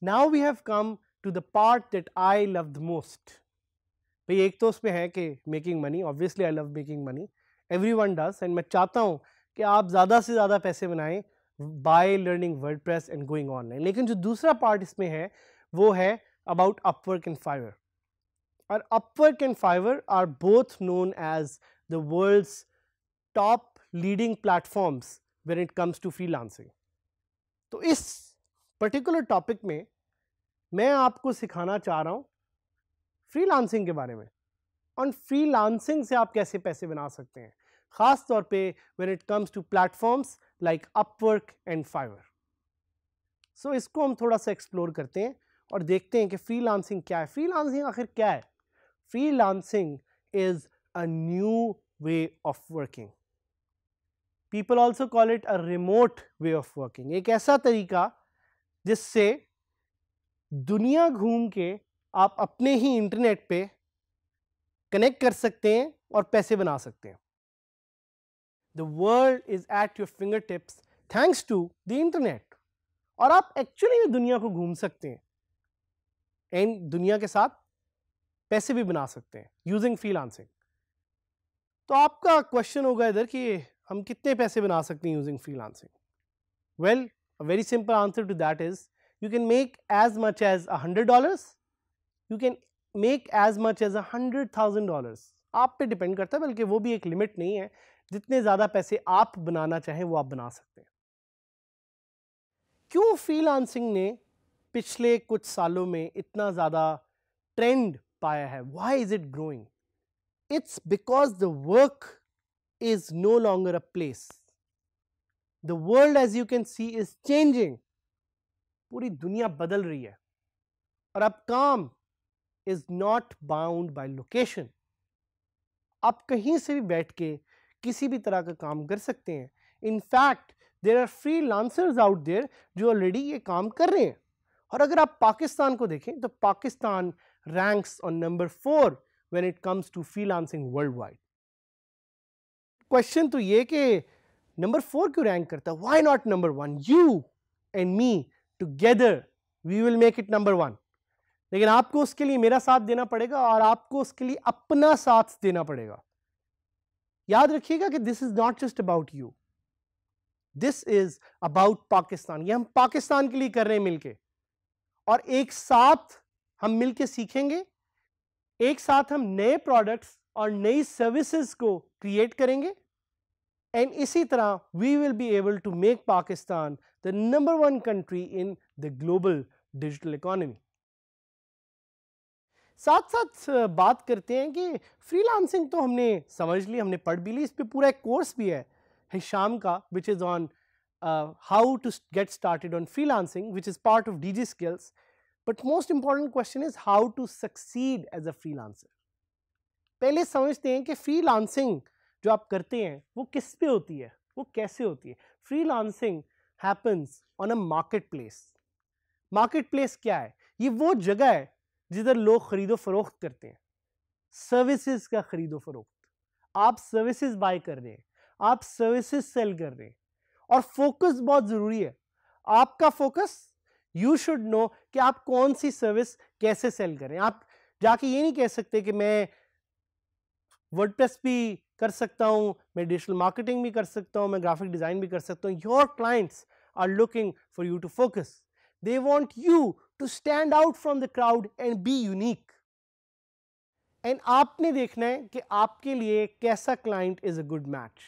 Now we have come to the part that I love the most. Bhai ek to usme hai making money, obviously I love making money. Everyone does and मैं चाहता हूँ कि आप ज़्यादा से ज़्यादा पैसे बनाएं by learning WordPress and going online लेकिन जो दूसरा पार्ट इसमें है वो है अबाउट अपवर्क एंड फाइवर और Upwork and Fiverr are both known as the world's top leading platforms when it comes to lancing तो इस पर्टिकुलर टॉपिक में मैं आपको सिखाना चाह रहा हूँ फ्री के बारे में ऑन फ्री लांसिंग से आप कैसे पैसे बना सकते हैं ख़ास तौर पे when it comes to platforms like Upwork and Fiverr so इसको हम थोड़ा सा एक्सप्लोर करते हैं और देखते हैं कि फ्री लांसिंग क्या है फ्री लांसिंग आखिर क्या है freelancing is a new way of working people also call it a remote way of working एक ऐसा तरीका जिससे दुनिया घूम के आप अपने ही इंटरनेट पे कनेक्ट कर सकते हैं और पैसे बना सकते हैं the world is at your fingertips thanks to the internet और आप एक्चुअली दुनिया को घूम सकते हैं एंड दुनिया के साथ पैसे भी बना सकते हैं यूजिंग फ्रीलांसिंग तो आपका क्वेश्चन होगा इधर कि हम कितने पैसे बना सकते हैं using freelancing well a very simple answer to that is you can make as much as a hundred dollars you can make as much as a hundred thousand dollar आप पे डिपेंड करता है बल्कि वो भी एक लिमिट नहीं है जितने ज़्यादा पैसे आप बनाना चाहें वो आप बना सकते हैं क्यों फ्रीलांसिंग ने पिछले कुछ सालों में इतना ज़्यादा ट्रेंड पाया है why is it growing it's because the work is no longer a place the world as you can see is changing पूरी दुनिया बदल रही है और अब काम is not bound by location आप कहीं से भी बैठ के किसी भी तरह का काम कर सकते हैं in fact there are freelancers out there जो ऑलरेडी ये काम कर रहे हैं और अगर आप पाकिस्तान को देखें तो Pakistan ranks on number four when it comes to freelancing worldwide question तो ये कि नंबर फोर क्यों रैंक करता है why not number one you and me together we will make it number one लेकिन आपको उसके लिए मेरा साथ देना पड़ेगा और आपको उसके लिए अपना साथ देना पड़ेगा याद रखिएगा कि this is not just about you this is about Pakistan ये हम पाकिस्तान के लिए कर रहे हैं मिलके और एक साथ हम मिलके सीखेंगे एक साथ हम नए प्रोडक्ट्स और नई सर्विसेज को क्रिएट करेंगे एंड इसी तरह we will be able to make Pakistan the number one country in the global digital economy साथ साथ बात करते हैं कि फ्रीलांसिंग तो हमने समझ ली हमने पढ़ भी ली इस पर पूरा एक कोर्स भी है हिशाम का which is on how to get started on freelancing which is part of DigiSkills but most important question is how to succeed as a freelancer पहले समझते हैं कि फ्रीलांसिंग जो आप करते हैं वो किस पे होती है वो कैसे होती है freelancing happens on a marketplace marketplace क्या है ये वो जगह है जिधर लोग ख़रीदो फरोख्त करते हैं सर्विसेज का ख़रीदो फरोख्त आप सर्विसेज बाय कर रहे हैं आप सर्विसेज सेल कर रहे हैं और फोकस बहुत ज़रूरी है आपका फोकस यू शुड नो कि आप कौन सी सर्विस कैसे सेल करें आप जाके ये नहीं कह सकते कि मैं वर्डप्रेस भी कर सकता हूं मैं डिजिटल मार्केटिंग भी कर सकता हूँ मैं ग्राफिक डिज़ाइन भी कर सकता हूँ your clients are looking for you to focus They want you to stand out from the crowd and be unique. And आपने देखना है कि आपके लिए कैसा client is a good match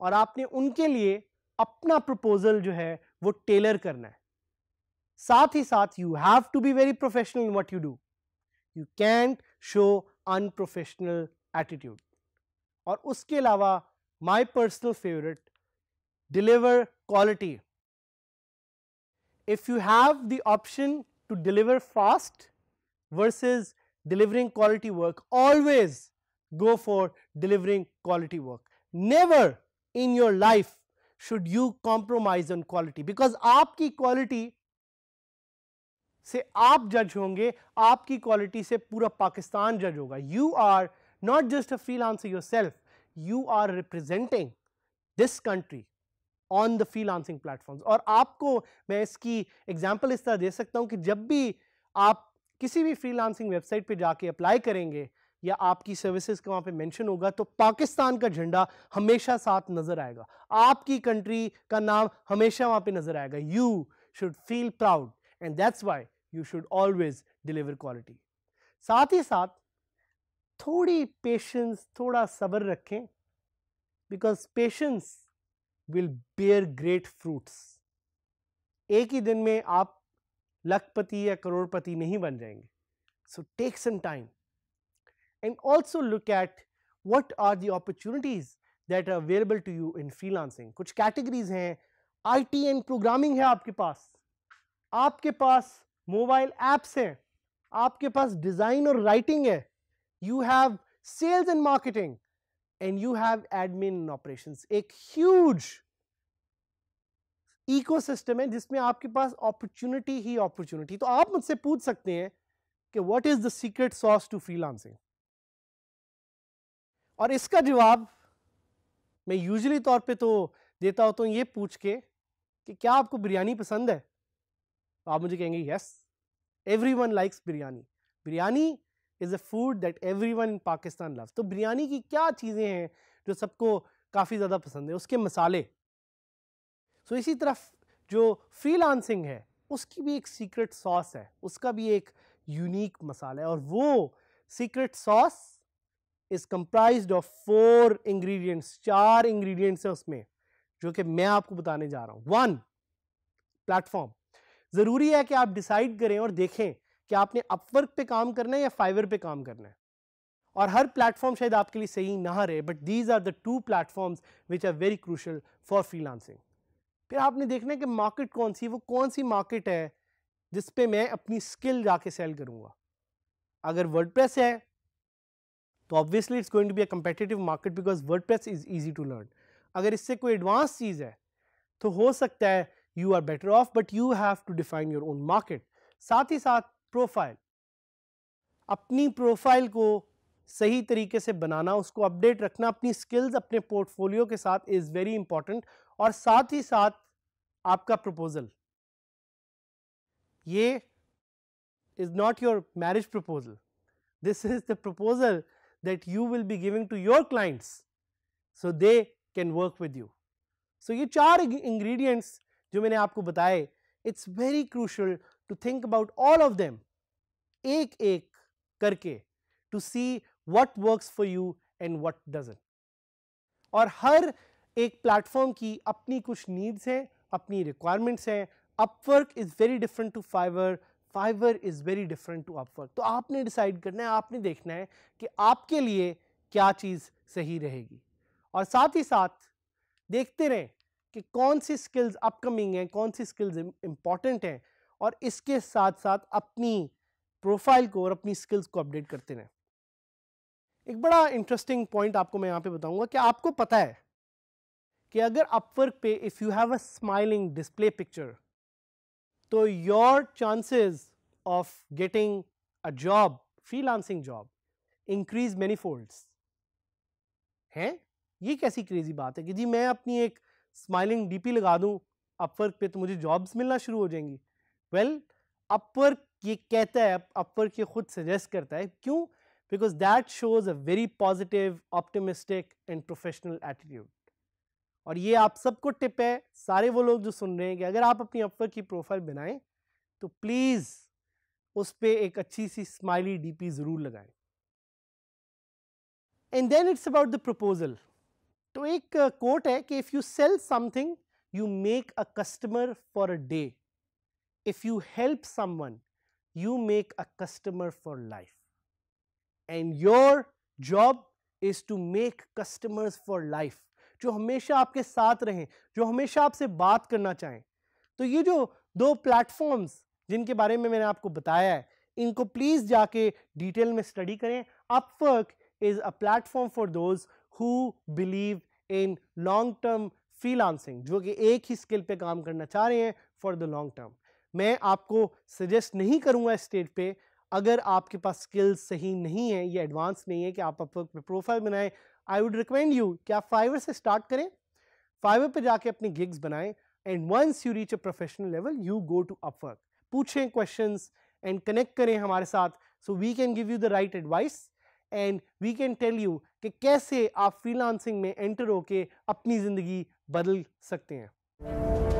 और आपने उनके लिए अपना प्रपोजल जो है वो टेलर करना है साथ ही साथ you have to be very professional in what you do you can't show unprofessional attitude और उसके अलावा my personal favourite deliver quality if you have the option to deliver fast versus delivering quality work, always go for delivering quality work. Never in your life should you compromise on quality because आपकी quality से आप जज होंगे आपकी quality से पूरा पाकिस्तान जज होगा You are not just a freelancer yourself; you are representing this country. On the freelancing platforms और आपको मैं इसकी एग्जांपल इस तरह दे सकता हूं कि जब भी आप किसी भी फ्रीलांसिंग वेबसाइट पर जाके अप्लाई करेंगे या आपकी सर्विसेज का वहाँ पे मेंशन होगा तो पाकिस्तान का झंडा हमेशा साथ नज़र आएगा आपकी कंट्री का नाम हमेशा वहाँ पे नज़र आएगा you should feel proud and that's why you should always deliver quality साथ ही साथ थोड़ी पेशेंस थोड़ा सब्र रखें because patience will bear great fruits एक ही दिन में आप लखपति या करोड़पति नहीं बन जाएंगे so take some time and also look at what are the opportunities that are available to you in freelancing कुछ कैटेगरीज हैं टी एंड प्रोग्रामिंग है आपके पास आपके पास मोबाइल ऐप्स हैं आपके पास डिज़ाइन और राइटिंग है you have sales and marketing and you have admin and operations एक huge ecosystem hai jisme aapke paas opportunity hi opportunity to aap mujhse pooch sakte hain ki what is the secret sauce to freelancing aur iska jawab main usually taur pe to deta होता हूँ ye pooch ke ki kya aapko biryani pasand hai तो आप मुझे कहेंगे yes everyone biryani biryani is a food that everyone in Pakistan love तो बिरयानी की क्या चीज़ें हैं जो सबको काफ़ी ज़्यादा पसंद है उसके मसाले सो so, इसी तरफ जो फ्री लांसिंग है उसकी भी एक सीक्रेट सॉस है उसका भी एक यूनिक मसाला है और वो secret sauce is comprise of four ingredients चार इंग्रेडिएंट्स हैं उसमें जो कि मैं आपको बताने जा रहा हूँ वन प्लेटफॉर्म ज़रूरी है कि आप डिसाइड करें और देखें कि आपने अपवर्क पे काम करना है या फाइवर पे काम करना है और हर प्लेटफॉर्म शायद आपके लिए सही ना रहे but these are the two platforms which are very crucial for freelancing फिर आपने देखना है कि मार्केट कौन सी वो कौन सी मार्केट है जिस पे मैं अपनी स्किल जाके सेल करूंगा अगर वर्ड है तो obviously it's going to be a market because press is easy to learn अगर इससे कोई एडवांस चीज़ है तो हो सकता है you are better off but you have to define your own market साथ ही साथ प्रोफाइल अपनी प्रोफाइल को सही तरीके से बनाना उसको अपडेट रखना अपनी स्किल्स अपने पोर्टफोलियो के साथ इज़ वेरी इंपॉर्टेंट और साथ ही साथ आपका प्रपोजल ये is not your marriage proposal this is the proposal that you will be giving to your clients so they can work with you so ये चार इंग्रेडिएंट्स जो मैंने आपको बताए it's very crucial to think about all of them एक एक करके to see what works for you and what doesn't और हर एक प्लेटफॉर्म की अपनी कुछ नीड्स हैं अपनी रिक्वायरमेंट्स हैं Upwork is very different to Fiverr Fiverr is very different to Upwork तो आपने डिसाइड करना है आपने देखना है कि आपके लिए क्या चीज़ सही रहेगी और साथ ही साथ देखते रहें कि कौन सी स्किल्स अपकमिंग हैं कौन सी स्किल्स इम्पॉर्टेंट हैं और इसके साथ साथ अपनी प्रोफाइल को और अपनी स्किल्स को अपडेट करते रहें एक बड़ा इंटरेस्टिंग पॉइंट आपको मैं यहाँ पे बताऊंगा कि आपको पता है कि अगर अपवर्क पे if you have a smiling display picture तो your chances of getting a job freelancing job increase many folds हैं ये कैसी क्रेजी बात है कि जी मैं अपनी एक स्माइलिंग डीपी लगा दूं अपवर्क पे तो मुझे जॉब्स मिलना शुरू हो जाएंगी वेल well, अपवर्क ये कहता है अपवर के खुद सजेस्ट करता है क्यों because that shows a very positive optimistic and professional attitude और ये आप सबको टिप है सारे वो लोग जो सुन रहे हैं कि अगर आप अपनी अपवर की प्रोफाइल बनाएं तो प्लीज़ उस पर एक अच्छी सी स्माइली डीपी ज़रूर लगाएं and then it's about the proposal तो एक कोट है कि if you sell something you make a customer for a day if you help someone you make a customer for life and your job is to make customers for life जो हमेशा आपके साथ रहें जो हमेशा आपसे बात करना चाहें तो ये जो दो प्लेटफॉर्म्स जिनके बारे में मैंने आपको बताया है इनको प्लीज़ जाके डिटेल में स्टडी करें Upwork is a platform for those who believe in long term freelancing जो कि एक ही स्किल पे काम करना चाह रहे हैं फॉर द लॉन्ग टर्म मैं आपको सजेस्ट नहीं करूँगा इस स्टेज पे अगर आपके पास स्किल्स सही नहीं है ये एडवांस नहीं है कि आप अपने प्रोफाइल बनाएं आई वुड रिकमेंड यू कि आप फाइवर से स्टार्ट करें फाइवर पर जाके अपने गिग्स बनाएं and once you reach a professional level you go to Upwork पूछें क्वेश्चन एंड कनेक्ट करें हमारे साथ so we can give you the right advice and we can tell you कि कैसे आप फ्रीलांसिंग में एंटर होके अपनी ज़िंदगी बदल सकते हैं